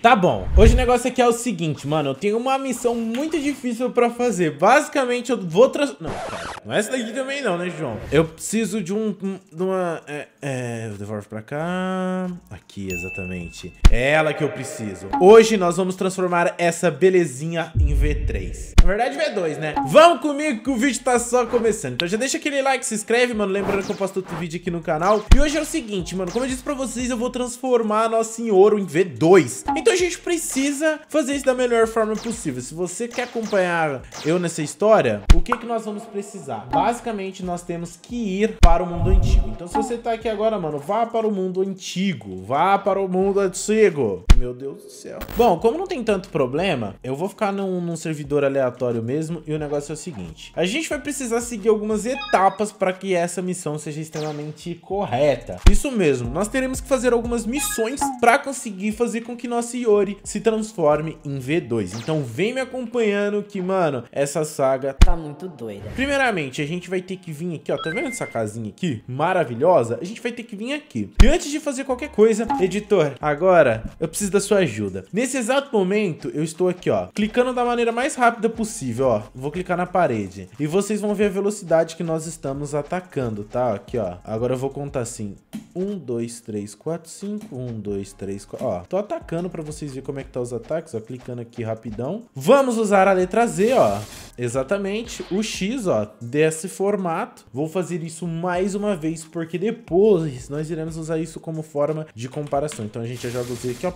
Tá bom, hoje o negócio aqui é o seguinte, mano, eu tenho uma missão muito difícil pra fazer. Basicamente, eu vou trans... Não, cara, não é essa daqui também não, né, João? Eu preciso de um... de uma... É, é, eu devolvo pra cá... Aqui, exatamente. É ela que eu preciso. Hoje nós vamos transformar essa belezinha em V3. Na verdade, V2, né? Vamos comigo que o vídeo tá só começando. Então já deixa aquele like, se inscreve, mano, lembrando que eu posto outro vídeo aqui no canal. E hoje é o seguinte, mano, como eu disse pra vocês, eu vou transformar a nossa em V2. Então, então a gente precisa fazer isso da melhor forma possível. Se você quer acompanhar eu nessa história, o que, que nós vamos precisar? Basicamente, nós temos que ir para o mundo antigo. Então se você tá aqui agora, mano, vá para o mundo antigo. Vá para o mundo antigo. Meu Deus do céu. Bom, como não tem tanto problema, eu vou ficar num, num servidor aleatório mesmo e o negócio é o seguinte. A gente vai precisar seguir algumas etapas para que essa missão seja extremamente correta. Isso mesmo, nós teremos que fazer algumas missões para conseguir fazer com que nossa Yori se transforme em V2. Então vem me acompanhando que, mano, essa saga tá muito doida. Primeiramente, a gente vai ter que vir aqui, ó, tá vendo essa casinha aqui? Maravilhosa. A gente vai ter que vir aqui. E antes de fazer qualquer coisa, editor, agora eu preciso da sua ajuda. Nesse exato momento, eu estou aqui, ó, clicando da maneira mais rápida possível, ó. Vou clicar na parede. E vocês vão ver a velocidade que nós estamos atacando, tá? Aqui, ó. Agora eu vou contar assim. 1, 2, 3, 4, 5. 1, 2, 3, 4. Ó, tô atacando pra vocês verem como é que tá os ataques, ó, clicando aqui rapidão. Vamos usar a letra Z, ó. Exatamente, o X, ó, desse formato. Vou fazer isso mais uma vez, porque depois nós iremos usar isso como forma de comparação. Então a gente joga o Z aqui, ó.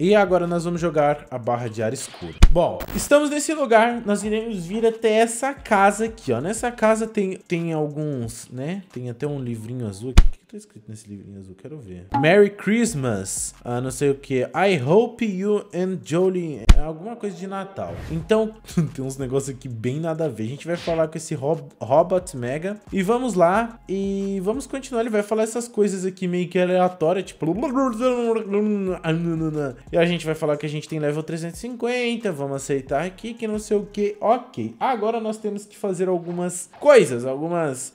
E agora nós vamos jogar a barra de ar escuro. Bom, estamos nesse lugar, nós iremos vir até essa casa aqui, ó. Nessa casa tem, tem alguns, né? Tem até um livrinho azul aqui tá escrito nesse livrinho azul? Quero ver. Merry Christmas. Ah, não sei o que. I hope you and Jolie. É alguma coisa de Natal. Então, tem uns negócios aqui bem nada a ver. A gente vai falar com esse Rob Robot Mega. E vamos lá. E vamos continuar. Ele vai falar essas coisas aqui meio que aleatórias. Tipo... E a gente vai falar que a gente tem level 350. Vamos aceitar aqui que não sei o que. Ok. Agora nós temos que fazer algumas coisas. Algumas...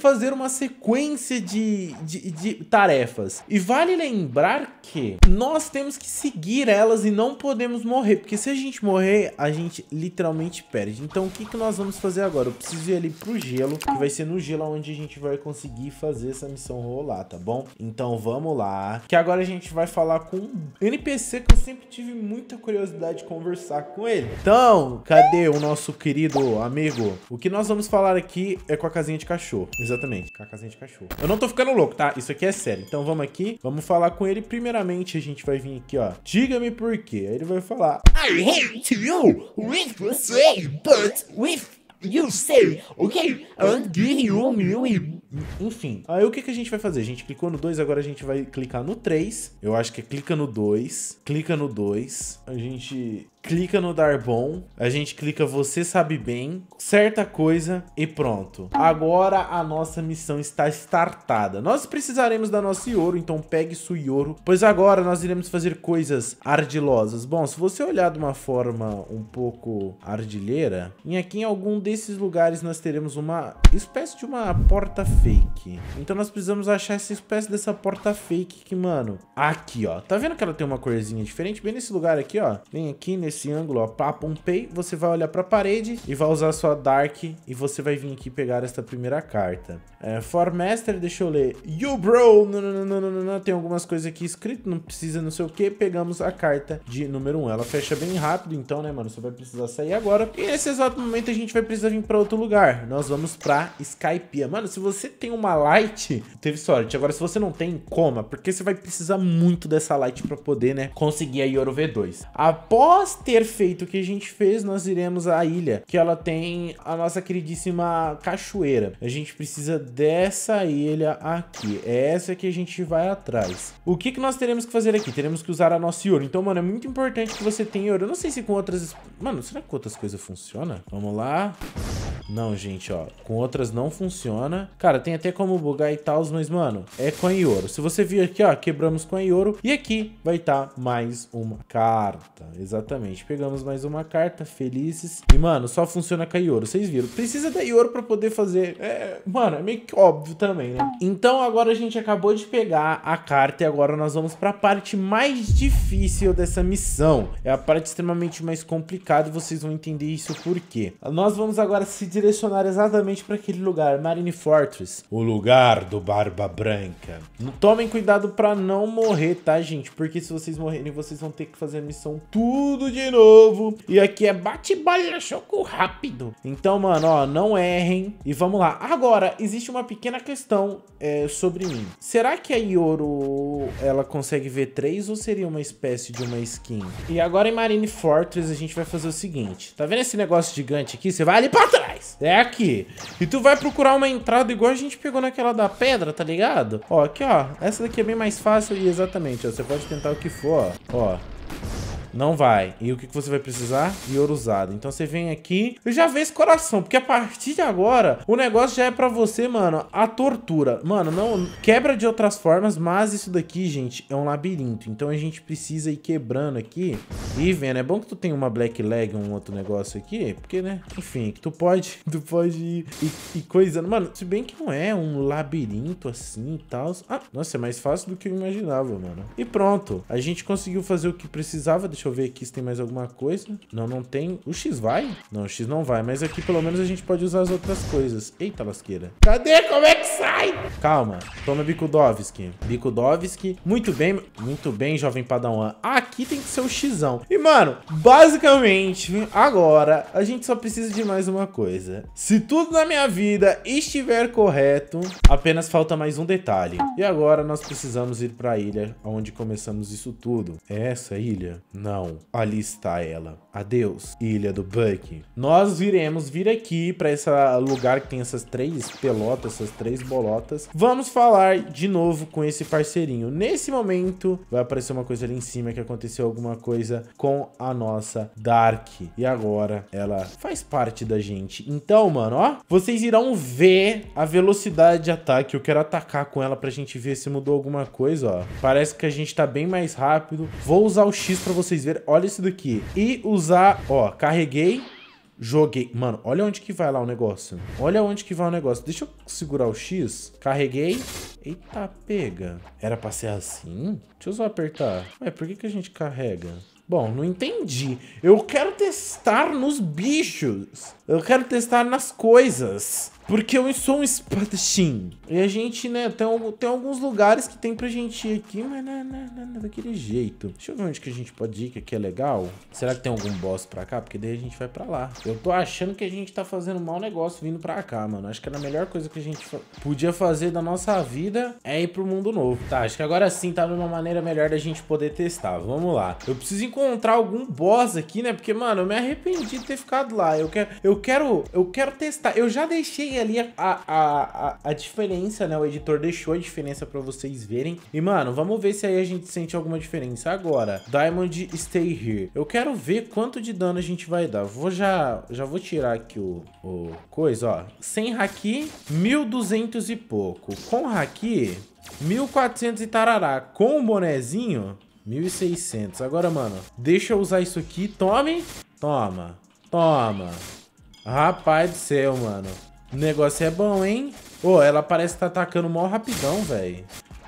Fazer uma sequência de de, de, tarefas. E vale lembrar que nós temos que seguir elas e não podemos morrer, porque se a gente morrer, a gente literalmente perde. Então o que, que nós vamos fazer agora? Eu preciso ir ali pro gelo, que vai ser no gelo onde a gente vai conseguir fazer essa missão rolar, tá bom? Então vamos lá, que agora a gente vai falar com um NPC que eu sempre tive muita curiosidade de conversar com ele. Então, cadê o nosso querido amigo? O que nós vamos falar aqui é com a casinha de cachorro, exatamente, com a casinha de cachorro. Eu não tô ficando louco, tá? Isso aqui é sério. Então vamos aqui, vamos falar com ele. Primeiramente, a gente vai vir aqui, ó. Diga-me por quê. Aí ele vai falar. I hate you with the but with you say, ok? And give you me enfim. Aí o que, que a gente vai fazer? A gente clicou no 2, agora a gente vai clicar no 3. Eu acho que é clica no 2, clica no 2. A gente clica no dar bom, a gente clica você sabe bem, certa coisa e pronto. Agora a nossa missão está startada. Nós precisaremos da nossa ouro então pegue sua ouro pois agora nós iremos fazer coisas ardilosas. Bom, se você olhar de uma forma um pouco ardilheira, em aqui em algum desses lugares nós teremos uma espécie de uma porta fake. Então nós precisamos achar essa espécie dessa porta fake que, mano, aqui, ó. Tá vendo que ela tem uma corzinha diferente? Bem nesse lugar aqui, ó. Vem aqui nesse esse ângulo, ó, apontei, você vai olhar para a parede e vai usar sua Dark e você vai vir aqui pegar esta primeira carta. É, Master, deixa eu ler. You bro, não não não não tem algumas coisas aqui escritas, não precisa não sei o que, pegamos a carta de número 1. Um. Ela fecha bem rápido, então, né, mano, você vai precisar sair agora. E nesse exato momento a gente vai precisar vir para outro lugar. Nós vamos para Skypia. Mano, se você tem uma light, teve sorte. Agora, se você não tem, coma, porque você vai precisar muito dessa light para poder, né, conseguir a Yoro V2. Após ter feito o que a gente fez, nós iremos à ilha, que ela tem a nossa queridíssima cachoeira. A gente precisa dessa ilha aqui. É essa que a gente vai atrás. O que, que nós teremos que fazer aqui? Teremos que usar a nossa ouro. Então, mano, é muito importante que você tenha ouro. Eu não sei se com outras... Mano, será que outras coisas funciona? Vamos lá. Não, gente, ó. Com outras não funciona. Cara, tem até como bugar e tal, mas, mano, é com em ouro. Se você vir aqui, ó, quebramos com em ouro. E aqui vai estar tá mais uma carta. Exatamente. Pegamos mais uma carta, felizes. E, mano, só funciona com a Ioro. Vocês viram. Precisa da Ioro pra poder fazer... É, mano, é meio que óbvio também, né? Então, agora a gente acabou de pegar a carta e agora nós vamos pra parte mais difícil dessa missão. É a parte extremamente mais complicada e vocês vão entender isso por quê. Nós vamos agora se direcionar exatamente para aquele lugar, Marine Fortress, o lugar do Barba Branca. Tomem cuidado para não morrer, tá, gente? Porque se vocês morrerem, vocês vão ter que fazer a missão tudo de novo. E aqui é bate-balha, choco rápido. Então, mano, ó, não errem. E vamos lá. Agora, existe uma pequena questão é, sobre mim. Será que a Yoro, ela consegue ver três ou seria uma espécie de uma skin? E agora em Marine Fortress, a gente vai fazer o seguinte. Tá vendo esse negócio gigante aqui? Você vai ali pra trás. É aqui. E tu vai procurar uma entrada igual a gente pegou naquela da pedra, tá ligado? Ó, aqui, ó. Essa daqui é bem mais fácil e exatamente, ó. Você pode tentar o que for, ó. Ó. Não vai. E o que você vai precisar? ouro usado. Então você vem aqui e já vê esse coração. Porque a partir de agora, o negócio já é pra você, mano, a tortura. Mano, não quebra de outras formas, mas isso daqui, gente, é um labirinto. Então a gente precisa ir quebrando aqui e vendo. É bom que tu tem uma black leg, um outro negócio aqui, porque, né? Enfim, que tu pode, tu pode ir, e, coisando. Mano, se bem que não é um labirinto assim e tal. Ah, nossa, é mais fácil do que eu imaginava, mano. E pronto. A gente conseguiu fazer o que precisava. Deixa eu ver aqui se tem mais alguma coisa. Não, não tem. O X vai? Não, o X não vai. Mas aqui pelo menos a gente pode usar as outras coisas. Eita, lasqueira. Cadê? Como é que sai? Calma. Toma Bikudovski. Bikudovski. Muito bem. Muito bem, jovem Padawan. Aqui tem que ser o Xão. E, mano, basicamente, agora, a gente só precisa de mais uma coisa. Se tudo na minha vida estiver correto, apenas falta mais um detalhe. E agora nós precisamos ir pra ilha onde começamos isso tudo. É essa ilha? Não. Não, ali está ela. Adeus, Ilha do Buck. Nós iremos vir aqui para esse lugar que tem essas três pelotas, essas três bolotas. Vamos falar de novo com esse parceirinho. Nesse momento, vai aparecer uma coisa ali em cima que aconteceu alguma coisa com a nossa Dark. E agora ela faz parte da gente. Então, mano, ó, vocês irão ver a velocidade de ataque. Eu quero atacar com ela pra gente ver se mudou alguma coisa, ó. Parece que a gente tá bem mais rápido. Vou usar o X pra vocês vocês verem, olha isso daqui. E usar, ó, carreguei, joguei. Mano, olha onde que vai lá o negócio. Olha onde que vai o negócio. Deixa eu segurar o X. Carreguei. Eita, pega. Era pra ser assim? Deixa eu só apertar. Ué, por que, que a gente carrega? Bom, não entendi. Eu quero testar nos bichos. Eu quero testar nas coisas. Porque eu sou um espadachim. E a gente, né, tem, tem alguns lugares que tem pra gente ir aqui, mas não, é, não, é, não, é daquele jeito. Deixa eu ver onde que a gente pode ir, que aqui é legal. Será que tem algum boss pra cá? Porque daí a gente vai pra lá. Eu tô achando que a gente tá fazendo um mau negócio vindo pra cá, mano. Acho que era a melhor coisa que a gente podia fazer da nossa vida é ir pro mundo novo. Tá, acho que agora sim tá numa maneira melhor da gente poder testar. Vamos lá. Eu preciso encontrar algum boss aqui, né? Porque, mano, eu me arrependi de ter ficado lá. Eu, que eu quero... Eu quero testar. Eu já deixei e ali a, a, a, a diferença, né? O editor deixou a diferença pra vocês verem. E, mano, vamos ver se aí a gente sente alguma diferença. Agora, Diamond Stay Here. Eu quero ver quanto de dano a gente vai dar. Vou já, já vou tirar aqui o, o coisa, ó. Sem Haki, 1200 e pouco. Com Haki, 1400 e tarará. Com o bonezinho, 1600. Agora, mano, deixa eu usar isso aqui. Tome. Toma. Toma. Rapaz do céu, mano. O negócio é bom, hein? Ô, oh, ela parece que tá atacando mó rapidão, velho.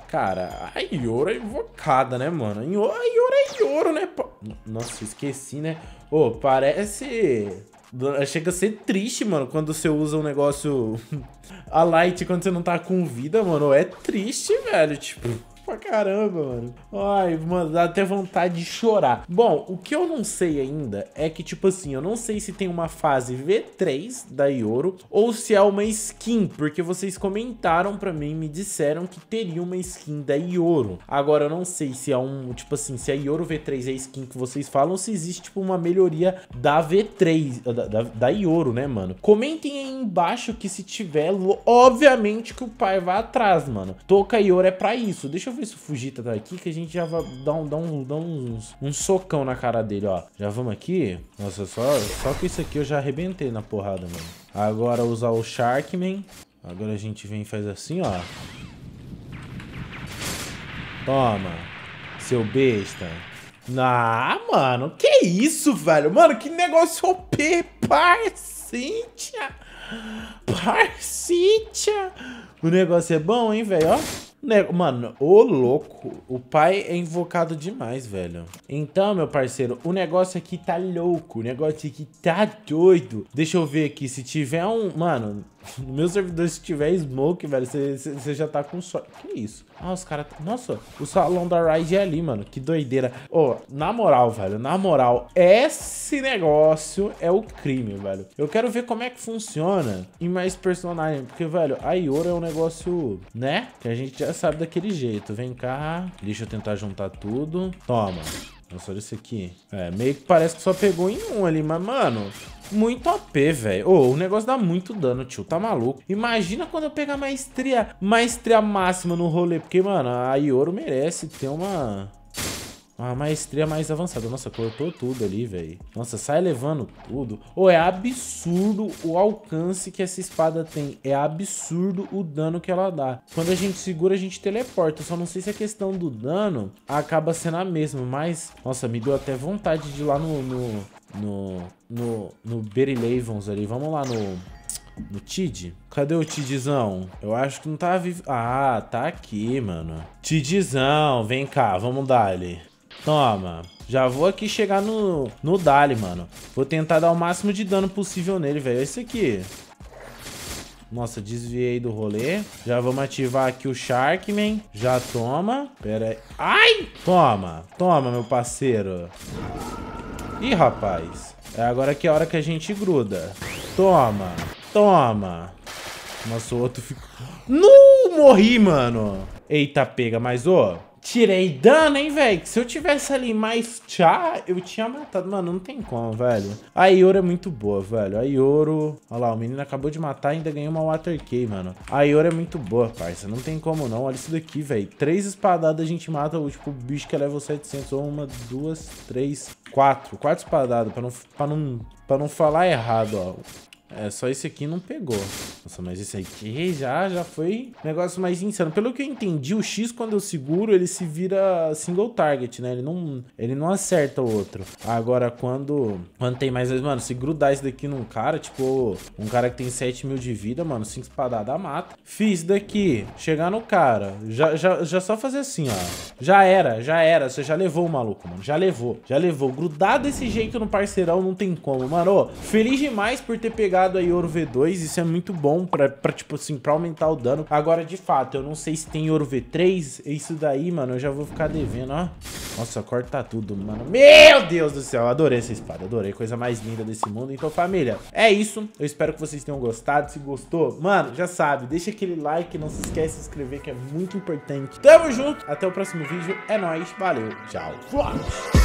Cara, a Ioro é invocada, né, mano? A Ioro é Ioro, né? Nossa, esqueci, né? Ô, oh, parece... Chega a ser triste, mano, quando você usa um negócio... a light quando você não tá com vida, mano. É triste, velho, tipo pra caramba, mano. Ai, mano, dá até vontade de chorar. Bom, o que eu não sei ainda é que, tipo assim, eu não sei se tem uma fase V3 da Ioro ou se é uma skin, porque vocês comentaram pra mim, me disseram que teria uma skin da Ioro. Agora, eu não sei se é um, tipo assim, se a é Ioro V3 é a skin que vocês falam ou se existe, tipo, uma melhoria da V3, da, da, da Ioro, né, mano? Comentem aí embaixo que se tiver, obviamente que o pai vai atrás, mano. Toca Ioro é pra isso. Deixa eu ver ver se o Fujita tá aqui, que a gente já vai dar, um, dar, um, dar uns, um socão na cara dele, ó. Já vamos aqui. Nossa, só, só que isso aqui eu já arrebentei na porrada, mano. Agora usar o Sharkman. Agora a gente vem e faz assim, ó. Toma, seu besta. Ah, mano, que isso, velho? Mano, que negócio OP, parcinha. Parcinha. O negócio é bom, hein, velho, ó. Né, mano, ô louco, o pai é invocado demais, velho. Então, meu parceiro, o negócio aqui tá louco, o negócio aqui tá doido. Deixa eu ver aqui, se tiver um... Mano, no meu servidor, se tiver smoke, velho, você já tá com sorte. Que isso? Ah, os caras... Nossa, o salão da Ride é ali, mano. Que doideira. Ô, oh, na moral, velho, na moral, esse negócio é o crime, velho. Eu quero ver como é que funciona em mais personagens. Porque, velho, a Iora é um negócio, né? Que a gente já sabe daquele jeito. Vem cá. Deixa eu tentar juntar tudo. Toma. Nossa, olha isso aqui. É, meio que parece que só pegou em um ali, mas, mano... Muito OP, velho. Ô, oh, o negócio dá muito dano, tio. Tá maluco? Imagina quando eu pegar maestria, maestria máxima no rolê. Porque, mano, a Ioro merece ter uma... Uma maestria mais avançada. Nossa, cortou tudo ali, velho. Nossa, sai levando tudo. Ô, oh, é absurdo o alcance que essa espada tem. É absurdo o dano que ela dá. Quando a gente segura, a gente teleporta. Só não sei se a questão do dano acaba sendo a mesma. Mas, nossa, me deu até vontade de ir lá no... No... No... No, no ali. Vamos lá no... No Tid? Cadê o Tidzão? Eu acho que não tá vivo. Ah, tá aqui, mano. Tidzão, vem cá, vamos dar ali. Toma. Já vou aqui chegar no, no Dali, mano. Vou tentar dar o máximo de dano possível nele, velho. É esse aqui. Nossa, desviei do rolê. Já vamos ativar aqui o Sharkman. Já toma. Pera aí. Ai! Toma. Toma, meu parceiro. Ih, rapaz. É agora que é a hora que a gente gruda. Toma. Toma. Nossa, o outro ficou... não Morri, mano. Eita, pega. Mas, ô... Tirei dano, hein, velho? Se eu tivesse ali mais chá, eu tinha matado. Mano, não tem como, velho. A Ioro é muito boa, velho. A Ioro... Olha lá, o menino acabou de matar e ainda ganhou uma Water key mano. A Ioro é muito boa, parça. Não tem como, não. Olha isso daqui, velho. Três espadadas a gente mata o, tipo, bicho que é level 700. Ou uma, duas, três, quatro. Quatro espadadas, pra não, pra não, pra não falar errado, ó. É, só esse aqui não pegou. Nossa, mas esse aqui já, já foi um negócio mais insano. Pelo que eu entendi, o X, quando eu seguro, ele se vira single target, né? Ele não, ele não acerta o outro. Agora, quando, quando tem mais... Mano, se grudar isso daqui num cara, tipo... Um cara que tem 7 mil de vida, mano, 5 espadadas mata. Fiz daqui, chegar no cara. Já, já, já só fazer assim, ó. Já era, já era. Você já levou o maluco, mano. Já levou, já levou. Grudar desse jeito no parceirão não tem como, mano. Ô, feliz demais por ter pegado ligado ouro v 2 isso é muito bom pra, pra, tipo assim, pra aumentar o dano. Agora, de fato, eu não sei se tem v 3 isso daí, mano, eu já vou ficar devendo, ó. Nossa, corta tudo, mano. Meu Deus do céu, adorei essa espada, adorei. Coisa mais linda desse mundo. Então, família, é isso. Eu espero que vocês tenham gostado. Se gostou, mano, já sabe, deixa aquele like, não se esquece de se inscrever, que é muito importante. Tamo junto, até o próximo vídeo. É nóis, valeu, tchau. Fui!